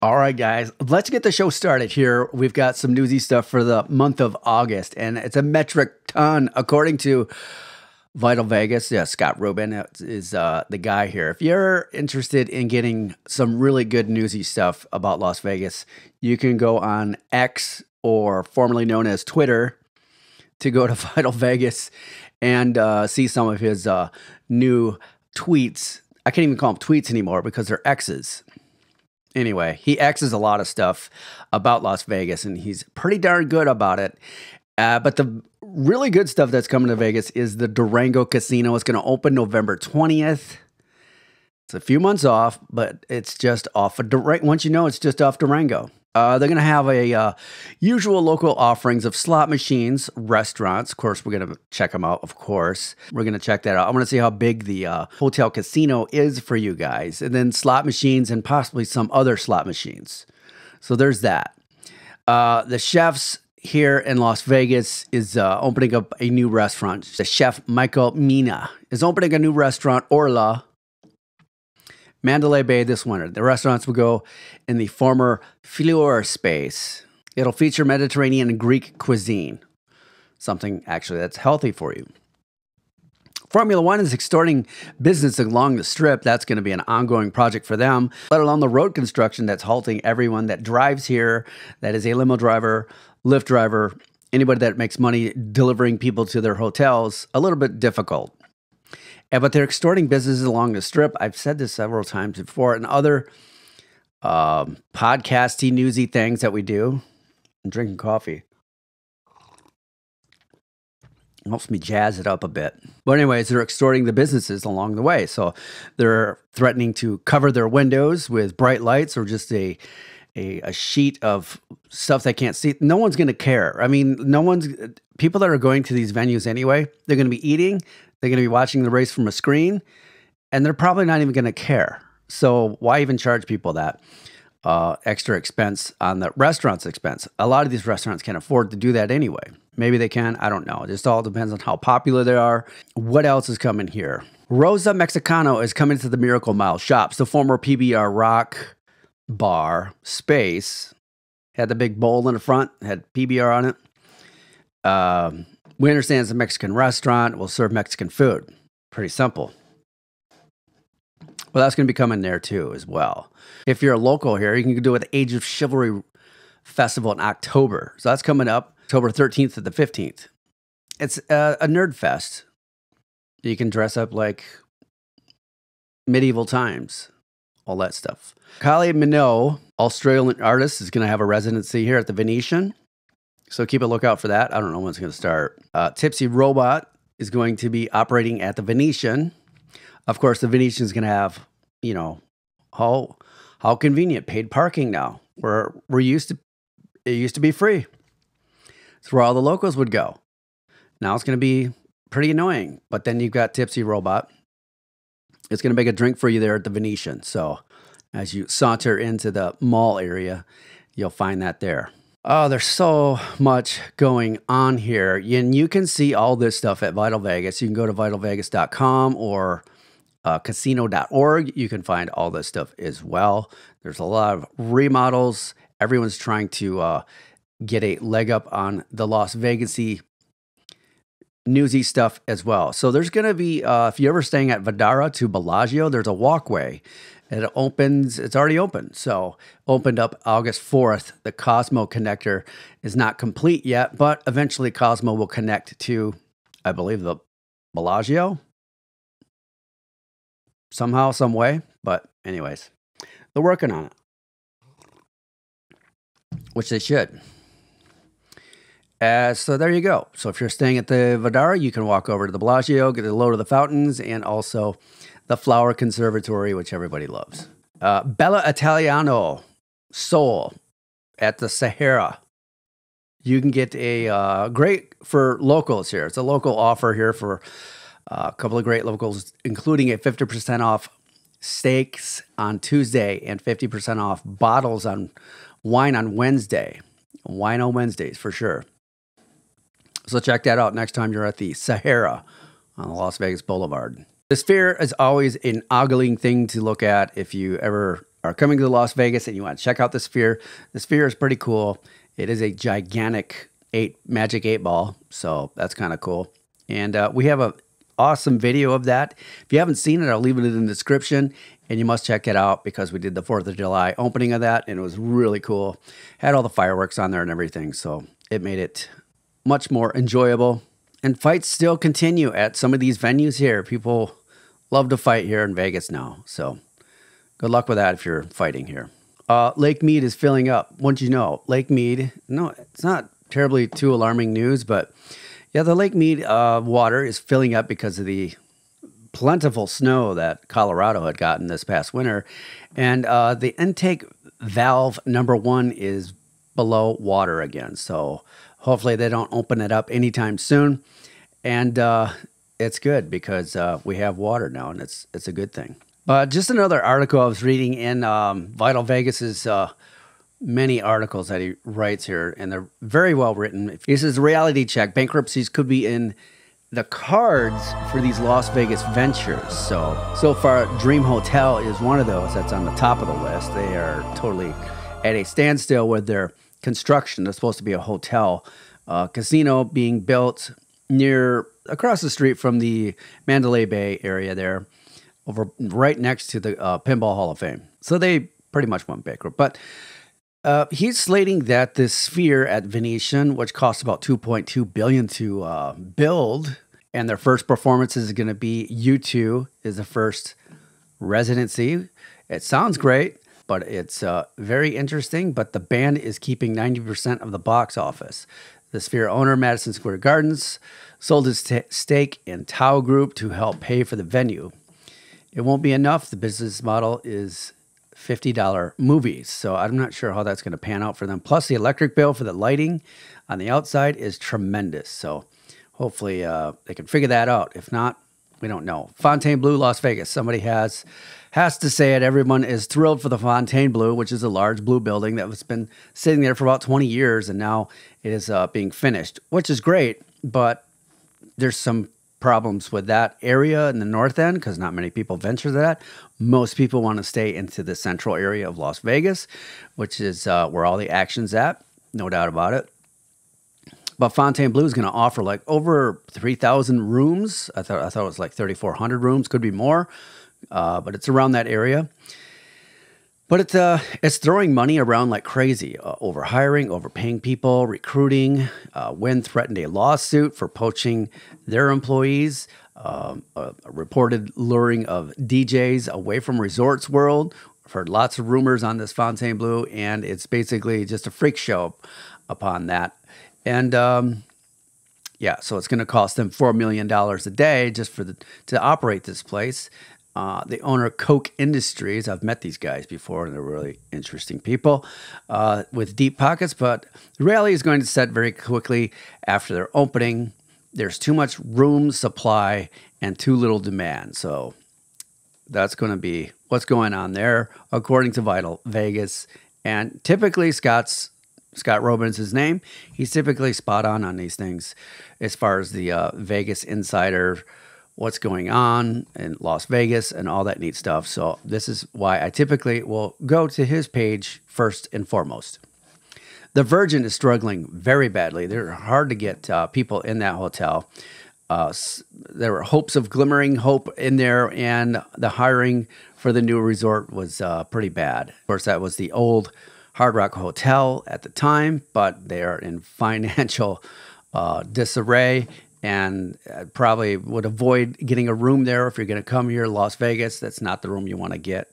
All right, guys, let's get the show started here. We've got some newsy stuff for the month of August, and it's a metric ton, according to Vital Vegas. Yeah, Scott Rubin is uh, the guy here. If you're interested in getting some really good newsy stuff about Las Vegas, you can go on X, or formerly known as Twitter, to go to Vital Vegas and uh, see some of his uh, new tweets. I can't even call them tweets anymore because they're X's Anyway, he X's a lot of stuff about Las Vegas, and he's pretty darn good about it. Uh, but the really good stuff that's coming to Vegas is the Durango Casino. It's going to open November 20th. It's a few months off, but it's just off of Durango. Once you know it's just off Durango. Uh, they're going to have a uh, usual local offerings of slot machines, restaurants. Of course, we're going to check them out. Of course, we're going to check that out. I want to see how big the uh, hotel casino is for you guys, and then slot machines and possibly some other slot machines. So there's that. Uh, the chefs here in Las Vegas is uh, opening up a new restaurant. The chef Michael Mina is opening a new restaurant, Orla, Mandalay Bay this winter. The restaurants will go in the former Fleur space. It'll feature Mediterranean and Greek cuisine, something actually that's healthy for you. Formula One is extorting business along the strip. That's going to be an ongoing project for them, let alone the road construction that's halting everyone that drives here, that is a limo driver, Lyft driver, anybody that makes money delivering people to their hotels, a little bit difficult. Yeah, but they're extorting businesses along the strip. I've said this several times before, and other um, podcasty, newsy things that we do. I'm drinking coffee. helps me jazz it up a bit. But anyways, they're extorting the businesses along the way. So they're threatening to cover their windows with bright lights or just a a, a sheet of stuff they can't see. No one's going to care. I mean, no one's people that are going to these venues anyway. They're going to be eating. They're going to be watching the race from a screen and they're probably not even going to care. So why even charge people that uh, extra expense on the restaurant's expense? A lot of these restaurants can't afford to do that anyway. Maybe they can. I don't know. It just all depends on how popular they are. What else is coming here? Rosa Mexicano is coming to the Miracle Mile shops. The former PBR Rock bar space had the big bowl in the front, had PBR on it. Um, we understand it's a Mexican restaurant. We'll serve Mexican food. Pretty simple. Well, that's going to be coming there too, as well. If you're a local here, you can do it with the Age of Chivalry Festival in October. So that's coming up October 13th to the 15th. It's a, a nerd fest. You can dress up like medieval times, all that stuff. Kylie Minogue, Australian artist, is going to have a residency here at the Venetian. So keep a lookout for that. I don't know when it's going to start. Uh, Tipsy Robot is going to be operating at the Venetian. Of course, the Venetian is going to have, you know, how how convenient paid parking now. We're we're used to it used to be free. It's where all the locals would go. Now it's going to be pretty annoying. But then you've got Tipsy Robot. It's going to make a drink for you there at the Venetian. So as you saunter into the mall area, you'll find that there. Oh, there's so much going on here. And you can see all this stuff at Vital Vegas. You can go to vitalvegas.com or uh, casino.org. You can find all this stuff as well. There's a lot of remodels. Everyone's trying to uh, get a leg up on the Las Vegasy newsy stuff as well. So there's going to be, uh, if you're ever staying at Vidara to Bellagio, there's a walkway it opens, it's already open. So, opened up August 4th. The Cosmo connector is not complete yet, but eventually Cosmo will connect to, I believe, the Bellagio somehow, some way. But, anyways, they're working on it, which they should. Uh, so there you go. So if you're staying at the Vidara, you can walk over to the Bellagio, get a load of the fountains, and also the Flower Conservatory, which everybody loves. Uh, Bella Italiano, Seoul, at the Sahara. You can get a uh, great for locals here. It's a local offer here for uh, a couple of great locals, including a 50% off steaks on Tuesday and 50% off bottles on wine on Wednesday. Wine on Wednesdays for sure. So check that out next time you're at the Sahara on the Las Vegas Boulevard. The sphere is always an ogling thing to look at if you ever are coming to Las Vegas and you want to check out the sphere. The sphere is pretty cool. It is a gigantic eight magic eight ball, so that's kind of cool. And uh, we have an awesome video of that. If you haven't seen it, I'll leave it in the description and you must check it out because we did the 4th of July opening of that and it was really cool. Had all the fireworks on there and everything, so it made it much more enjoyable. And fights still continue at some of these venues here. People love to fight here in Vegas now. So good luck with that if you're fighting here. Uh, Lake Mead is filling up. Once you know, Lake Mead, no, it's not terribly too alarming news, but yeah, the Lake Mead uh, water is filling up because of the plentiful snow that Colorado had gotten this past winter. And uh, the intake valve number one is below water again. So Hopefully, they don't open it up anytime soon. And uh, it's good because uh, we have water now, and it's it's a good thing. But uh, just another article I was reading in um, Vital Vegas's. Uh, many articles that he writes here, and they're very well written. He says, Reality check bankruptcies could be in the cards for these Las Vegas ventures. So, so far, Dream Hotel is one of those that's on the top of the list. They are totally at a standstill with their construction that's supposed to be a hotel uh, casino being built near across the street from the Mandalay Bay area there, over right next to the uh, Pinball Hall of Fame. So they pretty much went bankrupt. But uh, he's slating that the sphere at Venetian, which costs about 2.2 billion to uh, build, and their first performance is going to be U2 is the first residency. It sounds great but it's uh, very interesting. But the band is keeping 90% of the box office. The Sphere owner, Madison Square Gardens, sold his stake in Tau Group to help pay for the venue. It won't be enough. The business model is $50 movies. So I'm not sure how that's going to pan out for them. Plus, the electric bill for the lighting on the outside is tremendous. So hopefully uh, they can figure that out. If not, we don't know. Fontainebleau, Las Vegas. Somebody has has to say it. Everyone is thrilled for the Fontainebleau, which is a large blue building that has been sitting there for about 20 years, and now it is uh, being finished, which is great. But there's some problems with that area in the north end because not many people venture that. Most people want to stay into the central area of Las Vegas, which is uh, where all the action's at, no doubt about it. But Fontainebleau is going to offer like over 3,000 rooms. I thought I thought it was like 3,400 rooms, could be more, uh, but it's around that area. But it's uh, it's throwing money around like crazy, uh, over hiring, overpaying people, recruiting. Uh, Wynn threatened a lawsuit for poaching their employees, um, a, a reported luring of DJs away from Resorts World. I've heard lots of rumors on this Fontainebleau, and it's basically just a freak show upon that. And um, yeah, so it's going to cost them $4 million a day just for the, to operate this place. Uh, the owner, Coke Industries, I've met these guys before and they're really interesting people uh, with deep pockets, but the rally is going to set very quickly after their opening. There's too much room supply and too little demand. So that's going to be what's going on there, according to Vital Vegas. And typically, Scott's Scott Robin's his name. He's typically spot on on these things as far as the uh, Vegas insider, what's going on in Las Vegas, and all that neat stuff. So, this is why I typically will go to his page first and foremost. The Virgin is struggling very badly. They're hard to get uh, people in that hotel. Uh, there were hopes of glimmering hope in there, and the hiring for the new resort was uh, pretty bad. Of course, that was the old Hard Rock Hotel at the time, but they are in financial uh, disarray and uh, probably would avoid getting a room there if you're going to come here Las Vegas. That's not the room you want to get.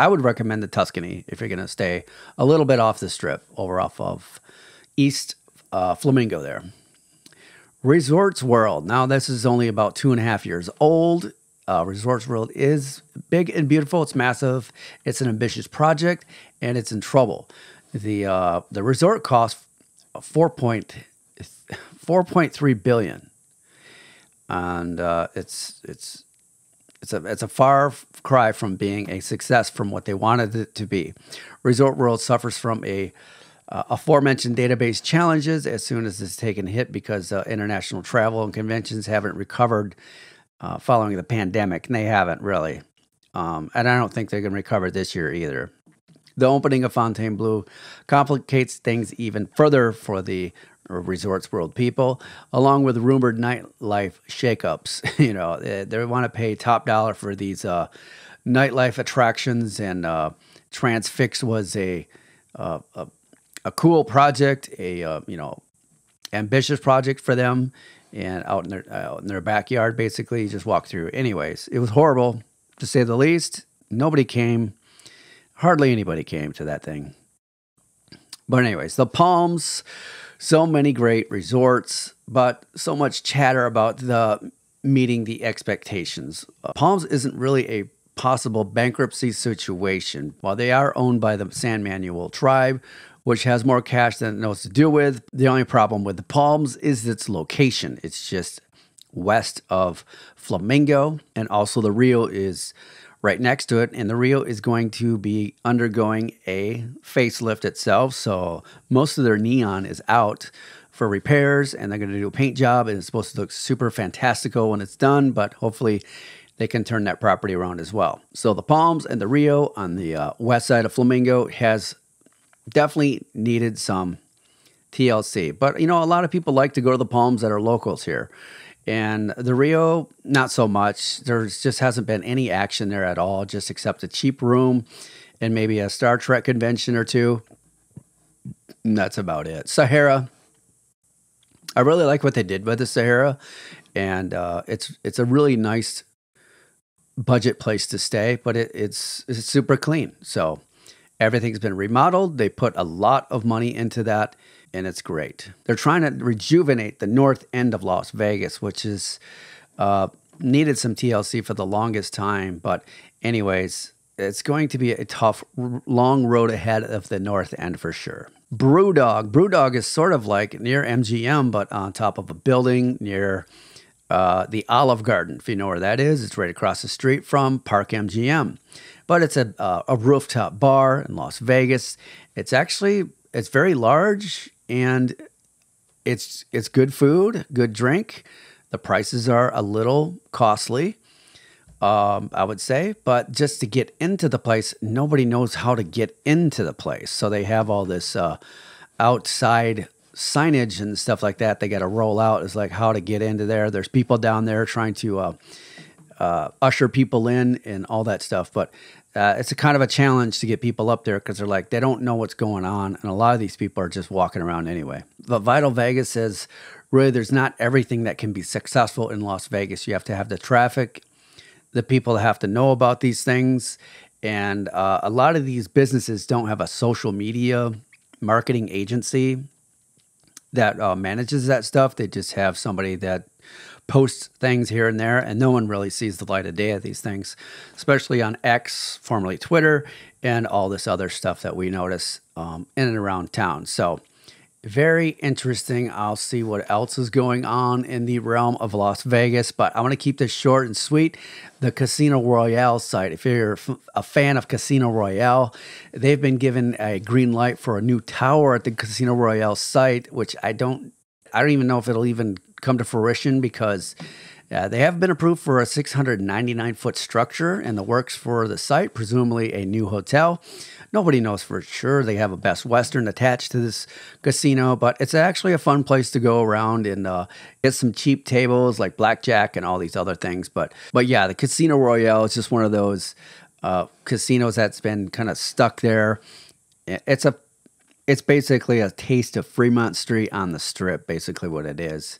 I would recommend the Tuscany if you're going to stay a little bit off the strip over off of East uh, Flamingo there. Resorts World. Now, this is only about two and a half years old. Uh, Resorts World is big and beautiful. It's massive. It's an ambitious project, and it's in trouble. The uh, the resort cost four point four point three billion, and uh, it's it's it's a it's a far cry from being a success from what they wanted it to be. Resort World suffers from a uh, aforementioned database challenges as soon as it's taken hit because uh, international travel and conventions haven't recovered uh, following the pandemic, and they haven't really. Um, and I don't think they are going to recover this year either. The opening of Fontainebleau complicates things even further for the resorts world people, along with rumored nightlife shakeups. you know, they, they want to pay top dollar for these uh, nightlife attractions, and uh, Transfix was a, uh, a, a cool project, a uh, you know ambitious project for them and out in their uh, in their backyard basically just walk through anyways it was horrible to say the least nobody came hardly anybody came to that thing but anyways the palms so many great resorts but so much chatter about the meeting the expectations uh, palms isn't really a possible bankruptcy situation while they are owned by the san manuel tribe which has more cash than it knows to deal with. The only problem with the Palms is its location. It's just west of Flamingo, and also the Rio is right next to it. And the Rio is going to be undergoing a facelift itself, so most of their neon is out for repairs, and they're going to do a paint job, and it's supposed to look super fantastical when it's done. But hopefully, they can turn that property around as well. So the Palms and the Rio on the uh, west side of Flamingo has definitely needed some TLC. But you know, a lot of people like to go to the palms that are locals here. And the Rio, not so much. There just hasn't been any action there at all, just except a cheap room and maybe a Star Trek convention or two. And that's about it. Sahara. I really like what they did with the Sahara, and uh, it's it's a really nice budget place to stay, but it, it's it's super clean. So Everything's been remodeled. They put a lot of money into that, and it's great. They're trying to rejuvenate the north end of Las Vegas, which is uh, needed some TLC for the longest time. But, anyways, it's going to be a tough, long road ahead of the north end for sure. Brewdog. Brewdog is sort of like near MGM, but on top of a building near uh, the Olive Garden, if you know where that is. It's right across the street from Park MGM, but it's a, uh, a rooftop bar in Las Vegas. It's actually it's very large and it's it's good food, good drink. The prices are a little costly, um, I would say, but just to get into the place, nobody knows how to get into the place, so they have all this uh, outside signage and stuff like that they got to roll out is like how to get into there there's people down there trying to uh, uh, usher people in and all that stuff but uh, it's a kind of a challenge to get people up there because they're like they don't know what's going on and a lot of these people are just walking around anyway but vital vegas says really there's not everything that can be successful in las vegas you have to have the traffic the people have to know about these things and uh, a lot of these businesses don't have a social media marketing agency that uh, manages that stuff. They just have somebody that posts things here and there, and no one really sees the light of day of these things, especially on X, formerly Twitter, and all this other stuff that we notice um, in and around town. So very interesting. I'll see what else is going on in the realm of Las Vegas, but i want to keep this short and sweet. The Casino Royale site. If you're a fan of Casino Royale, they've been given a green light for a new tower at the Casino Royale site, which I don't I don't even know if it'll even come to fruition because yeah, uh, they have been approved for a 699 foot structure and the works for the site, presumably a new hotel. Nobody knows for sure. They have a Best Western attached to this casino, but it's actually a fun place to go around and uh, get some cheap tables like blackjack and all these other things. But but yeah, the Casino Royale is just one of those uh, casinos that's been kind of stuck there. It's a it's basically a taste of Fremont Street on the Strip, basically what it is,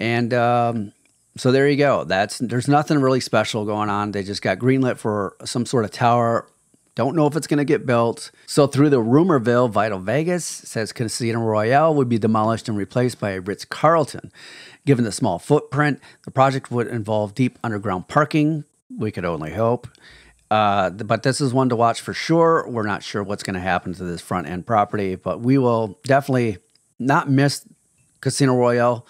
and. Um, so there you go. That's there's nothing really special going on. They just got greenlit for some sort of tower. Don't know if it's going to get built. So through the rumorville, Vital Vegas says Casino Royale would be demolished and replaced by a Ritz Carlton. Given the small footprint, the project would involve deep underground parking. We could only hope. Uh, but this is one to watch for sure. We're not sure what's going to happen to this front end property, but we will definitely not miss Casino Royale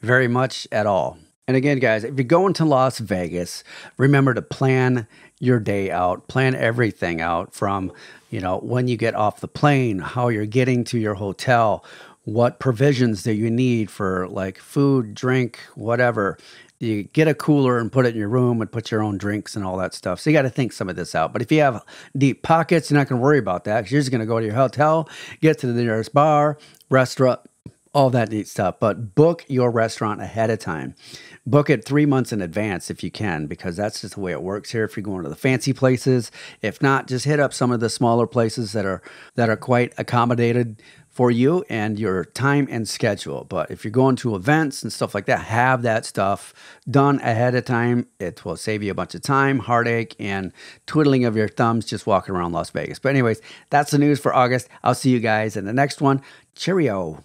very much at all. And again, guys, if you're going to Las Vegas, remember to plan your day out, plan everything out from, you know, when you get off the plane, how you're getting to your hotel, what provisions do you need for like food, drink, whatever. You get a cooler and put it in your room and put your own drinks and all that stuff. So you got to think some of this out. But if you have deep pockets, you're not going to worry about that. You're just going to go to your hotel, get to the nearest bar, restaurant, all that neat stuff. But book your restaurant ahead of time. Book it three months in advance if you can, because that's just the way it works here. If you're going to the fancy places, if not, just hit up some of the smaller places that are that are quite accommodated for you and your time and schedule. But if you're going to events and stuff like that, have that stuff done ahead of time. It will save you a bunch of time, heartache, and twiddling of your thumbs just walking around Las Vegas. But, anyways, that's the news for August. I'll see you guys in the next one. Cheerio.